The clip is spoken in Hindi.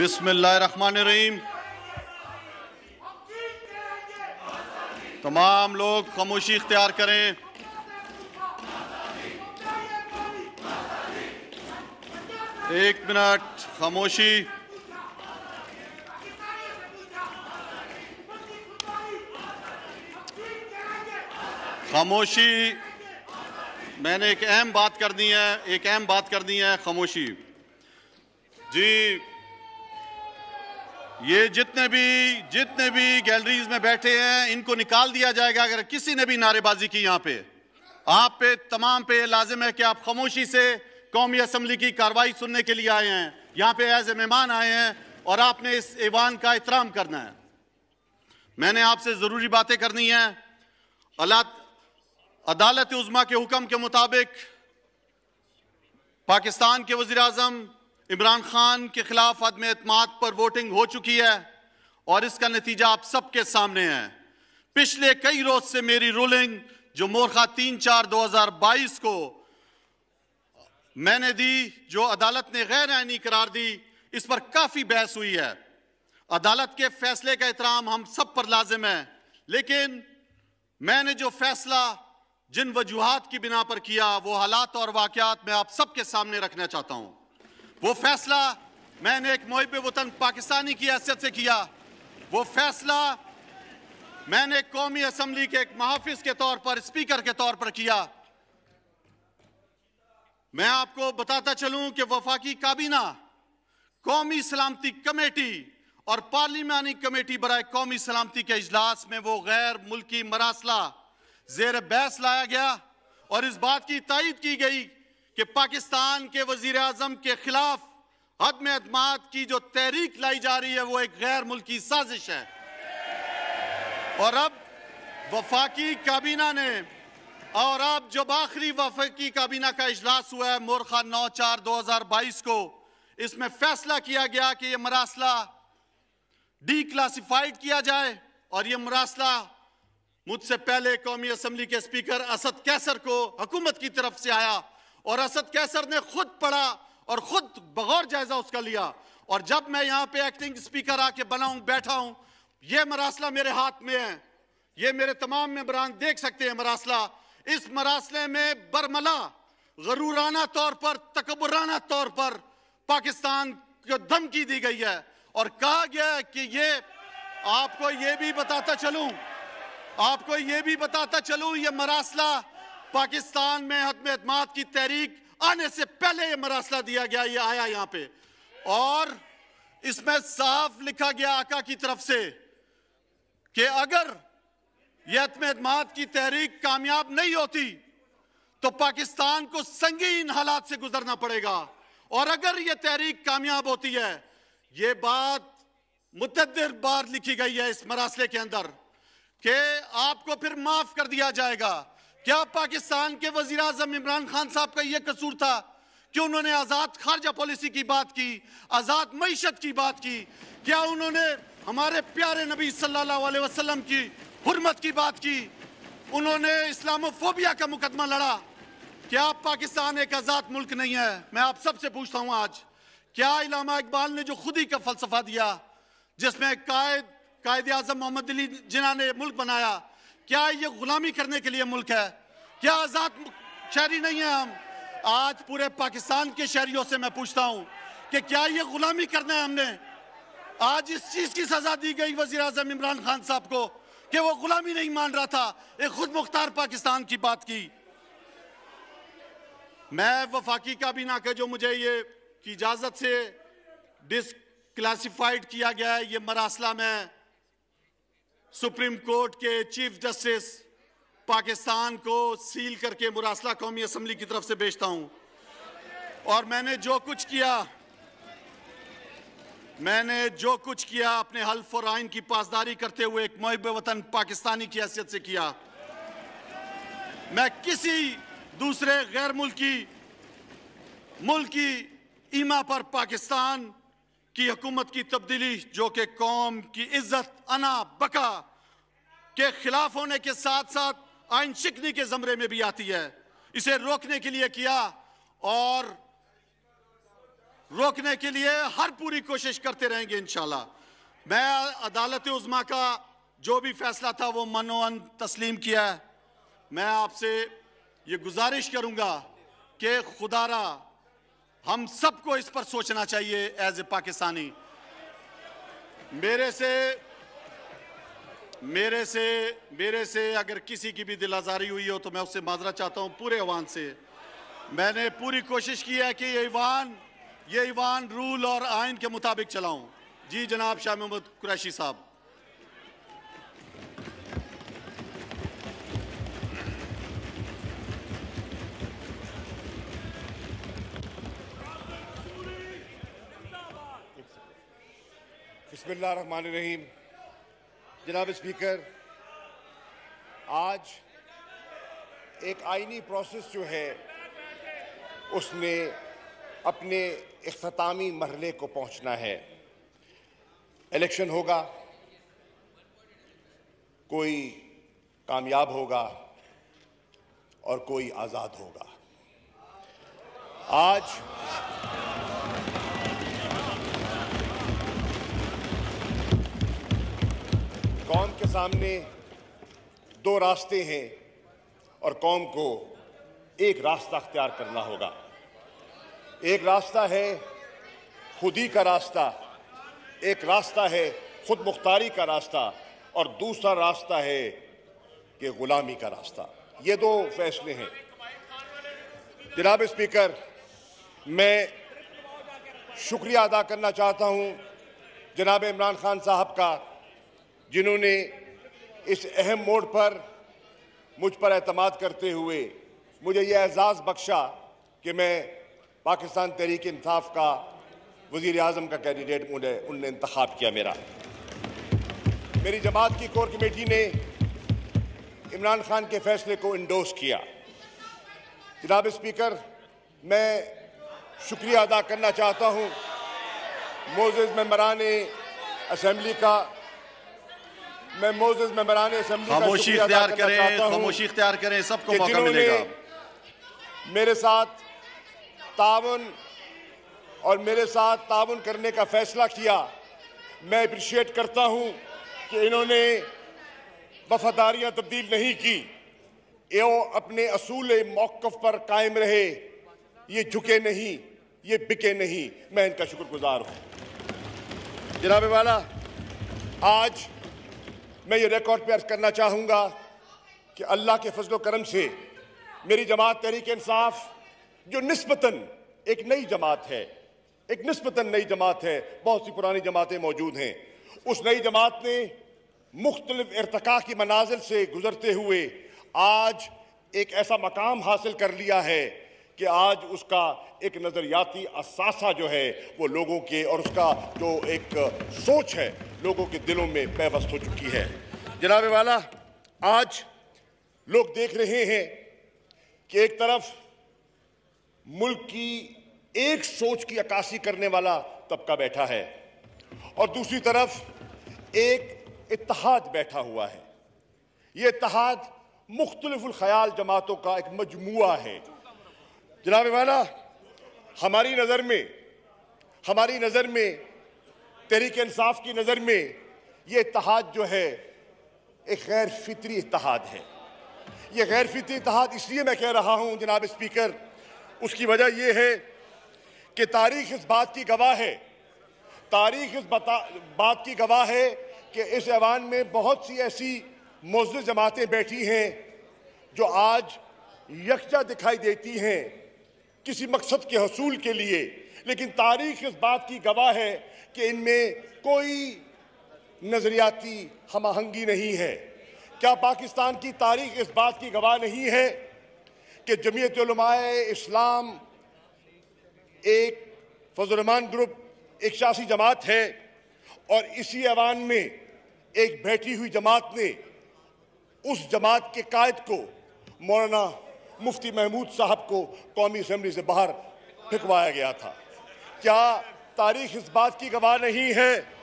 रहीम तमाम लोग खामोशी इख्तियार करें एक मिनट खामोशी खामोशी मैंने एक अहम बात करनी है एक अहम बात करनी है खामोशी जी ये जितने भी जितने भी गैलरीज में बैठे हैं इनको निकाल दिया जाएगा अगर किसी ने भी नारेबाजी की यहाँ पे आप पे तमाम पे लाजिम है कि आप खामोशी से कौमी असम्बली की कार्रवाई सुनने के लिए आए हैं यहाँ पे एज ए मेहमान आए हैं और आपने इस ईवान का एहतराम करना है मैंने आपसे ज़रूरी बातें करनी है अदालत उज़मा के हुक्म के मुताबिक पाकिस्तान के वजीर इमरान खान के खिलाफ आदम एतम पर वोटिंग हो चुकी है और इसका नतीजा आप सबके सामने है पिछले कई रोज से मेरी रूलिंग जो मोरखा तीन चार दो हजार बाईस को मैंने दी जो अदालत ने गैर आइनी करार दी इस पर काफी बहस हुई है अदालत के फैसले का एहतराम हम सब पर लाजिम है लेकिन मैंने जो फैसला जिन वजूहत की बिना पर किया वो हालात और वाकत मैं आप सबके सामने रखना चाहता हूं वो फैसला मैंने एक मोहब वतन पाकिस्तानी की हैसियत से किया वो फैसला मैंने कौमी असम्बली के एक महाफिज के तौर पर स्पीकर के तौर पर किया मैं आपको बताता चलूं कि वफाकी काबीना कौमी सलामती कमेटी और पार्लिमानी कमेटी बरए कौमी सलामती के अजलास में वो गैर मुल्की मरासला जेर बहस लाया गया और इस बात की तइद की गई कि पाकिस्तान के वजीर अजम के खिलाफ हदम अदमात की जो तहरीक लाई जा रही है वो एक गैर मुल्की साजिश है और अब वफाकी काबीना ने और अब जब आखिरी वफाकी काबीना का इजलास हुआ है मोरखा नौ चार दो हजार बाईस को इसमें फैसला किया गया कि यह मरासला डी क्लासीफाइड किया जाए और यह मरासला मुझसे पहले कौमी असम्बली के स्पीकर असद कैसर को हुकूमत की तरफ से आया और असद कैसर ने खुद पढ़ा और खुद बगौर जायजा उसका लिया और जब मैं यहाँ पे एक्टिंग स्पीकर आके बनाऊ बैठा हूं ये मरासला मेरे हाथ में है ये मेरे तमाम मेबरान देख सकते हैं मरासला इस मरासले में बरमला गरूराना तौर पर तकबराना तौर पर पाकिस्तान को धमकी दी गई है और कहा गया है कि ये आपको ये भी बताता चलूं आपको ये भी बताता चलूं ये मरासला पाकिस्तान में हकम अहतम की तहरीक आने से पहले यह मरासला दिया गया ये आया यहाँ पे और इसमें साफ लिखा गया आका की तरफ से कि अगर यह हतम अहतम की तहरीक कामयाब नहीं होती तो पाकिस्तान को संगीन हालात से गुजरना पड़ेगा और अगर यह तहरीक कामयाब होती है यह बात मुतदर बार लिखी गई है इस मरासले के अंदर कि आपको फिर माफ कर दिया जाएगा क्या पाकिस्तान के वजीर अजम इमरान खान साहब का यह कसूर था कि उन्होंने आज़ाद खारजा पॉलिसी की बात की आज़ाद मीशत की बात की क्या उन्होंने हमारे प्यारे नबी सल्लल्लाहु अलैहि वसल्लम की हरमत की बात की उन्होंने इस्लामोफोबिया का मुकदमा लड़ा क्या पाकिस्तान एक आज़ाद मुल्क नहीं है मैं आप सबसे पूछता हूँ आज क्या इलामा इकबाल ने जो खुद ही का फलसफा दिया जिसमें कायद कायद आजम मोहम्मद अली जिना ने मुल्क बनाया क्या ये गुलामी करने के लिए मुल्क है क्या आज़ाद शहरी नहीं है हम आज पूरे पाकिस्तान के शहरियों से मैं पूछता हूँ कि क्या ये गुलामी करना है हमने आज इस चीज़ की सज़ा दी गई वजी अजम इमरान खान साहब को कि वो गुलामी नहीं मान रहा था एक खुद मुख्तार पाकिस्तान की बात की मैं वफाकी का भी ना कह जो मुझे ये इजाज़त से डिस किया गया है ये मरासला में सुप्रीम कोर्ट के चीफ जस्टिस पाकिस्तान को सील करके मुरासला कौमी असम्बली की तरफ से भेजता हूं और मैंने जो कुछ किया मैंने जो कुछ किया अपने हल्फ और आइन की पासदारी करते हुए एक मोहब वतन पाकिस्तानी की हैसियत से किया मैं किसी दूसरे गैर मुल्की मुल्की ईमा पर पाकिस्तान की हकूमत की तब्दीली जो कि कौम की इज्जत अना बका के खिलाफ होने के साथ साथ आइन शिकनी के जमरे में भी आती है इसे रोकने के लिए किया और रोकने के लिए हर पूरी कोशिश करते रहेंगे इनशाला मैं अदालत उजमा का जो भी फैसला था वो मनोअन तस्लीम किया है मैं आपसे ये गुजारिश करूंगा कि खुदारा हम सबको इस पर सोचना चाहिए एज ए पाकिस्तानी मेरे से मेरे से मेरे से अगर किसी की भी दिल आजारी हुई हो तो मैं उससे माजरा चाहता हूं पूरे ईवान से मैंने पूरी कोशिश की है कि ये ईवान ये ईवान रूल और आयन के मुताबिक चलाऊं जी जनाब शाह महमूद कुरैशी साहब बसमिल्ल रहीम जनाब स्पीकर आज एक आइनी प्रोसेस जो है उसने अपने अख्तामी मरले को पहुंचना है इलेक्शन होगा कोई कामयाब होगा और कोई आज़ाद होगा आज कौम के सामने दो रास्ते हैं और कौम को एक रास्ता अख्तियार करना होगा एक रास्ता है खुदी का रास्ता एक रास्ता है खुद मुख्तारी का रास्ता और दूसरा रास्ता है कि गुलामी का रास्ता ये दो फैसले हैं जनाब स्पीकर मैं शुक्रिया अदा करना चाहता हूँ जनाब इमरान खान साहब का जिन्होंने इस अहम मोड़ पर मुझ पर अहतमाद करते हुए मुझे यह एज़ाज़ बख्शा कि मैं पाकिस्तान तहरीक इंसाफ का वज़ी अजम का कैंडिडेट मुझे उनने इंतखब किया मेरा मेरी जमात की कोर कमेटी ने इमरान खान के फैसले को इंडोस किया जनाब स्पीकर मैं शुक्रिया अदा करना चाहता हूँ मोजेज मेम्बरान असम्बली का मैं मोजस मेम्बरान खामोशी इख्तियार करें खामोशी इख्तियार करें सबको मौका मिलेगा मेरे साथ तावन और मेरे साथ तावन करने का फैसला किया मैं अप्रिशिएट करता हूँ कि इन्होंने वफादारियां तब्दील नहीं की यो अपने असूल मौक़ पर कायम रहे ये झुके नहीं ये बिके नहीं मैं इनका शुक्रगुजार हूँ जनाब वाला आज मैं ये रिकॉर्ड अर्ज करना चाहूँगा कि अल्लाह के फजलो करम से मेरी जमात तहरीक इंसाफ जो नस्बता एक नई जमात है एक नस्बता नई जमात है बहुत सी पुरानी जमातें मौजूद हैं उस नई जमात ने मुख्तलिफ इरतका की मनाजिल से गुजरते हुए आज एक ऐसा मकाम हासिल कर लिया है कि आज उसका एक नज़रियाती असासा जो है वो लोगों के और उसका जो एक सोच है लोगों के दिलों में पैवस्त हो चुकी है जनाबे वाला आज लोग देख रहे हैं कि एक तरफ मुल्क की एक सोच की अकासी करने वाला तबका बैठा है और दूसरी तरफ एक इतिहाद बैठा हुआ है ये इतिहाद मुख्तलफ़्याल जमातों का एक मजमुआ है जनाबे वाला हमारी नज़र में हमारी नज़र में तहरीक इंसाफ की नज़र में ये इतिहाद जो है एक गैर फितरी इतिहाद है ये गैर फितरी इतिहाद इसलिए मैं कह रहा हूँ जनाब स्पीकर उसकी वजह यह है कि तारीख इस बात की गवाह है तारीख इस बता बात की गवाह है कि इस ऐवान में बहुत सी ऐसी मौजूद जमातें बैठी हैं जो आज यकजा दिखाई देती हैं किसी मकसद के हसूल के लिए लेकिन तारीख इस बात की गवाह है कि इनमें कोई नज़रियाती हम आहंगी नहीं है क्या पाकिस्तान की तारीख इस बात की गवाह नहीं है कि जमीयत इस्लाम एक फजलरमान ग्रुप एक शासी जमात है और इसी ऐवान में एक बैठी हुई जमात ने उस जमात के कायद को मौलाना मुफ्ती महमूद साहब को कौमी असम्बली से बाहर फिकवाया गया था क्या तारीख इस बात की गवाह नहीं है